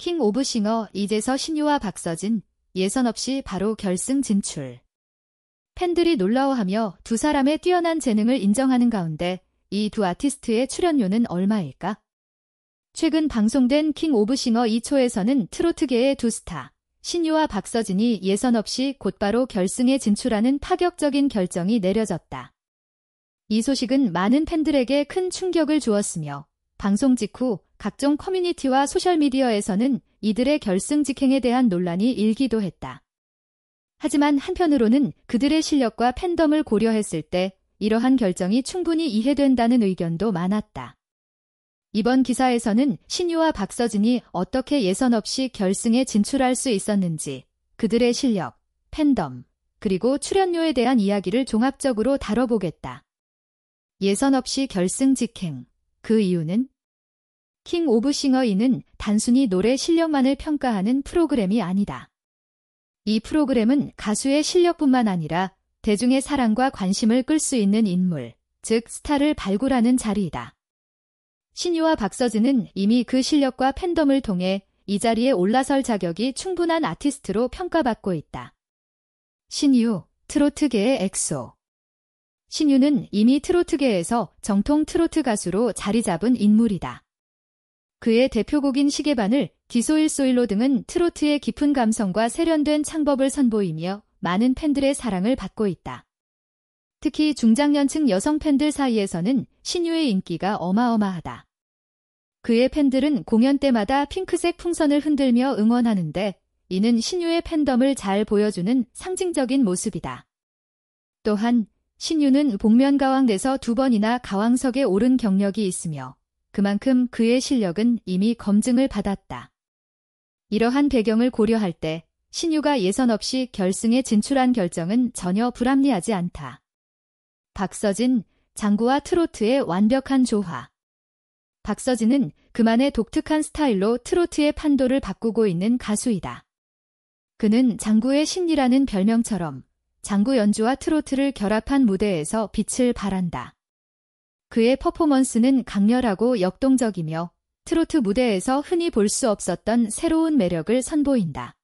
킹 오브 싱어 이제서 신유와 박서진 예선 없이 바로 결승 진출. 팬들이 놀라워하며 두 사람의 뛰어난 재능을 인정하는 가운데 이 두 아티스트의 출연료는 얼마일까? 최근 방송된 킹 오브 싱어 2초에서는 트로트계의 두 스타, 신유와 박서진이 예선 없이 곧바로 결승에 진출하는 파격적인 결정이 내려졌다. 이 소식은 많은 팬들에게 큰 충격을 주었으며 방송 직후 각종 커뮤니티와 소셜미디어에서는 이들의 결승 직행에 대한 논란이 일기도 했다. 하지만 한편으로는 그들의 실력과 팬덤을 고려했을 때 이러한 결정이 충분히 이해된다는 의견도 많았다. 이번 기사에서는 신유와 박서진이 어떻게 예선 없이 결승에 진출할 수 있었는지, 그들의 실력, 팬덤, 그리고 출연료에 대한 이야기를 종합적으로 다뤄보겠다. 예선 없이 결승 직행. 그 이유는 킹 오브 싱어인은 단순히 노래 실력만을 평가하는 프로그램이 아니다. 이 프로그램은 가수의 실력뿐만 아니라 대중의 사랑과 관심을 끌 수 있는 인물, 즉 스타를 발굴하는 자리이다. 신유와 박서진은 이미 그 실력과 팬덤을 통해 이 자리에 올라설 자격이 충분한 아티스트로 평가받고 있다. 신유, 트로트계의 엑소. 신유는 이미 트로트계에서 정통 트로트 가수로 자리 잡은 인물이다. 그의 대표곡인 시계바늘 디소일소일로 등은 트로트의 깊은 감성과 세련된 창법을 선보이며 많은 팬들의 사랑을 받고 있다. 특히 중장년층 여성 팬들 사이에서는 신유의 인기가 어마어마하다. 그의 팬들은 공연 때마다 핑크색 풍선을 흔들며 응원하는데 이는 신유의 팬덤을 잘 보여주는 상징적인 모습이다. 또한 신유는 복면가왕 내서 두 번이나 가왕석에 오른 경력이 있으며 그만큼 그의 실력은 이미 검증을 받았다. 이러한 배경을 고려할 때 신유가 예선 없이 결승에 진출한 결정은 전혀 불합리하지 않다. 박서진, 장구와 트로트의 완벽한 조화. 박서진은 그만의 독특한 스타일로 트로트의 판도를 바꾸고 있는 가수이다. 그는 장구의 신이라는 별명처럼 장구 연주와 트로트를 결합한 무대에서 빛을 발한다. 그의 퍼포먼스는 강렬하고 역동적이며 트로트 무대에서 흔히 볼 수 없었던 새로운 매력을 선보인다.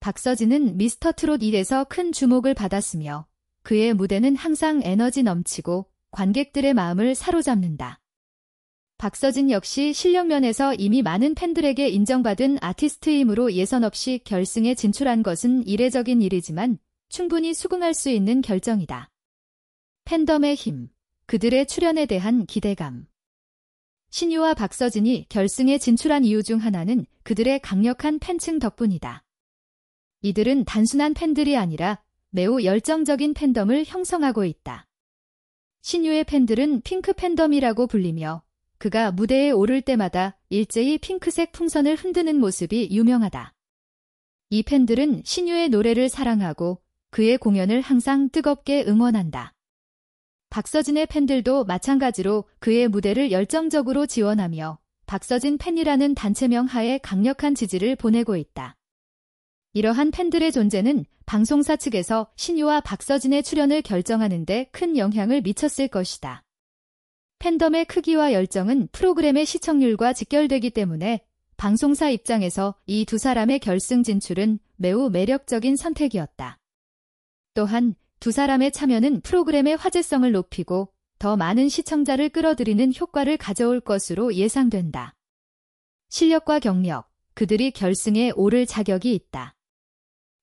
박서진은 미스터 트롯 1에서 큰 주목을 받았으며 그의 무대는 항상 에너지 넘치고 관객들의 마음을 사로잡는다. 박서진 역시 실력면에서 이미 많은 팬들에게 인정받은 아티스트이므로 예선 없이 결승에 진출한 것은 이례적인 일이지만 충분히 수긍할 수 있는 결정이다. 팬덤의 힘 그들의 출연에 대한 기대감. 신유와 박서진이 결승에 진출한 이유 중 하나는 그들의 강력한 팬층 덕분이다. 이들은 단순한 팬들이 아니라 매우 열정적인 팬덤을 형성하고 있다. 신유의 팬들은 핑크 팬덤이라고 불리며 그가 무대에 오를 때마다 일제히 핑크색 풍선을 흔드는 모습이 유명하다. 이 팬들은 신유의 노래를 사랑하고 그의 공연을 항상 뜨겁게 응원한다. 박서진의 팬들도 마찬가지로 그의 무대를 열정적으로 지원하며 박서진 팬이라는 단체명 하에 강력한 지지를 보내고 있다. 이러한 팬들의 존재는 방송사 측에서 신유와 박서진의 출연을 결정하는 데 큰 영향을 미쳤을 것이다. 팬덤의 크기와 열정은 프로그램의 시청률과 직결되기 때문에 방송사 입장에서 이 두 사람의 결승 진출은 매우 매력적인 선택이었다. 또한 두 사람의 참여는 프로그램의 화제성을 높이고 더 많은 시청자를 끌어들이는 효과를 가져올 것으로 예상된다. 실력과 경력, 그들이 결승에 오를 자격이 있다.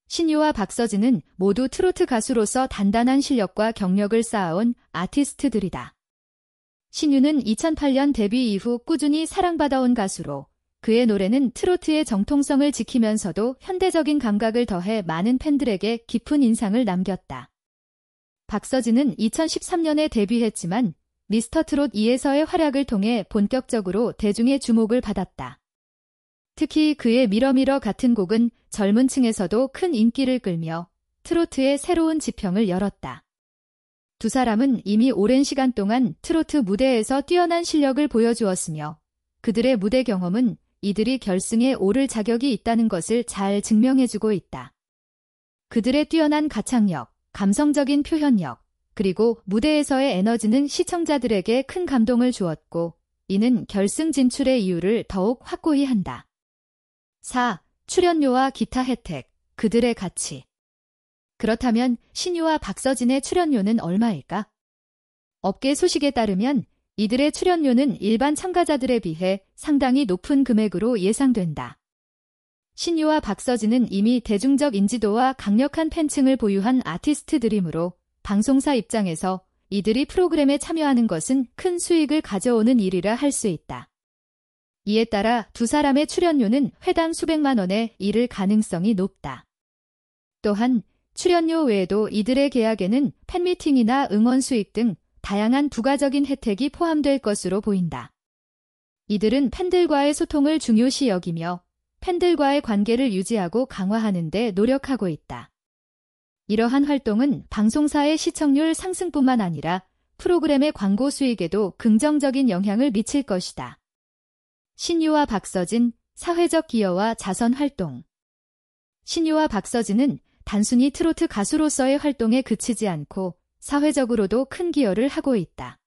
신유와 박서진은 모두 트로트 가수로서 단단한 실력과 경력을 쌓아온 아티스트들이다. 신유는 2008년 데뷔 이후 꾸준히 사랑받아온 가수로 그의 노래는 트로트의 정통성을 지키면서도 현대적인 감각을 더해 많은 팬들에게 깊은 인상을 남겼다. 박서진은 2013년에 데뷔했지만 미스터 트롯 2에서의 활약을 통해 본격적으로 대중의 주목을 받았다. 특히 그의 미러미러 같은 곡은 젊은 층에서도 큰 인기를 끌며 트로트의 새로운 지평을 열었다. 두 사람은 이미 오랜 시간 동안 트로트 무대에서 뛰어난 실력을 보여주었으며 그들의 무대 경험은 이들이 결승에 오를 자격이 있다는 것을 잘 증명해주고 있다. 그들의 뛰어난 가창력, 감성적인 표현력, 그리고 무대에서의 에너지는 시청자들에게 큰 감동을 주었고, 이는 결승 진출의 이유를 더욱 확고히 한다. 4. 출연료와 기타 혜택, 그들의 가치. 그렇다면 신유와 박서진의 출연료는 얼마일까? 업계 소식에 따르면 이들의 출연료는 일반 참가자들에 비해 상당히 높은 금액으로 예상된다. 신유와 박서진은 이미 대중적 인지도와 강력한 팬층을 보유한 아티스트들이므로 방송사 입장에서 이들이 프로그램에 참여하는 것은 큰 수익을 가져오는 일이라 할 수 있다. 이에 따라 두 사람의 출연료는 회당 수백만 원에 이를 가능성이 높다. 또한 출연료 외에도 이들의 계약에는 팬미팅이나 응원 수익 등 다양한 부가적인 혜택이 포함될 것으로 보인다. 이들은 팬들과의 소통을 중요시 여기며 팬들과의 관계를 유지하고 강화하는 데 노력하고 있다. 이러한 활동은 방송사의 시청률 상승뿐만 아니라 프로그램의 광고 수익에도 긍정적인 영향을 미칠 것이다. 신유와 박서진, 사회적 기여와 자선 활동 신유와 박서진은 단순히 트로트 가수로서의 활동에 그치지 않고 사회적으로도 큰 기여를 하고 있다.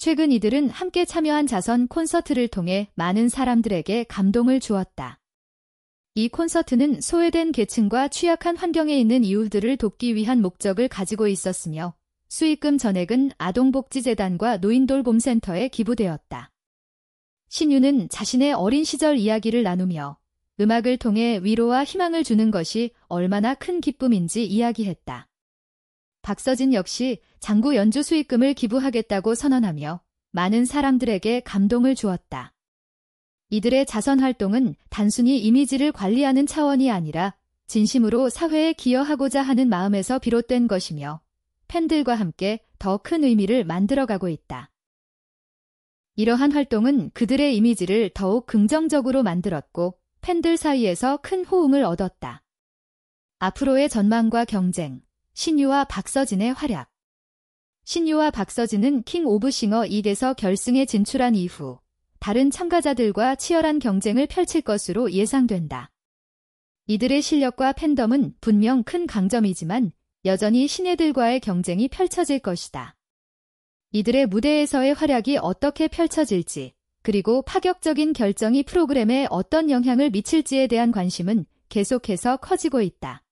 최근 이들은 함께 참여한 자선 콘서트를 통해 많은 사람들에게 감동을 주었다. 이 콘서트는 소외된 계층과 취약한 환경에 있는 이웃들을 돕기 위한 목적을 가지고 있었으며 수익금 전액은 아동복지재단과 노인돌봄센터에 기부되었다. 신유는 자신의 어린 시절 이야기를 나누며 음악을 통해 위로와 희망을 주는 것이 얼마나 큰 기쁨인지 이야기했다. 박서진 역시 장구 연주 수익금을 기부하겠다고 선언하며 많은 사람들에게 감동을 주었다. 이들의 자선 활동은 단순히 이미지를 관리하는 차원이 아니라 진심으로 사회에 기여하고자 하는 마음에서 비롯된 것이며 팬들과 함께 더 큰 의미를 만들어가고 있다. 이러한 활동은 그들의 이미지를 더욱 긍정적으로 만들었고 팬들 사이에서 큰 호응을 얻었다. 앞으로의 전망과 경쟁 신유와 박서진의 활약 신유와 박서진은 킹 오브 싱어 2에서 결승에 진출한 이후 다른 참가자들과 치열한 경쟁을 펼칠 것으로 예상된다. 이들의 실력과 팬덤은 분명 큰 강점이지만 여전히 신예들과의 경쟁이 펼쳐질 것이다. 이들의 무대에서의 활약이 어떻게 펼쳐질지, 그리고 파격적인 결정이 프로그램에 어떤 영향을 미칠지에 대한 관심은 계속해서 커지고 있다.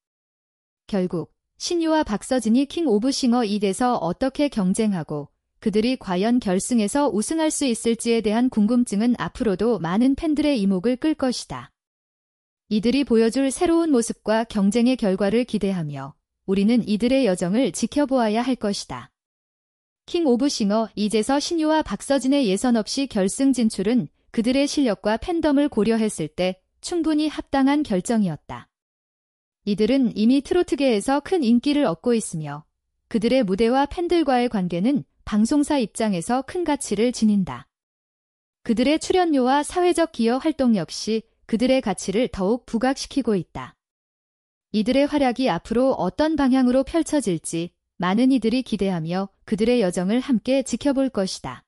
결국 신유와 박서진이 킹 오브 싱어 2에서 어떻게 경쟁하고 그들이 과연 결승에서 우승할 수 있을지에 대한 궁금증은 앞으로도 많은 팬들의 이목을 끌 것이다. 이들이 보여줄 새로운 모습과 경쟁의 결과를 기대하며 우리는 이들의 여정을 지켜보아야 할 것이다. 킹 오브 싱어 이제서 신유와 박서진의 예선 없이 결승 진출은 그들의 실력과 팬덤을 고려했을 때 충분히 합당한 결정이었다. 이들은 이미 트로트계에서 큰 인기를 얻고 있으며 그들의 무대와 팬들과의 관계는 방송사 입장에서 큰 가치를 지닌다. 그들의 출연료와 사회적 기여 활동 역시 그들의 가치를 더욱 부각시키고 있다. 이들의 활약이 앞으로 어떤 방향으로 펼쳐질지 많은 이들이 기대하며 그들의 여정을 함께 지켜볼 것이다.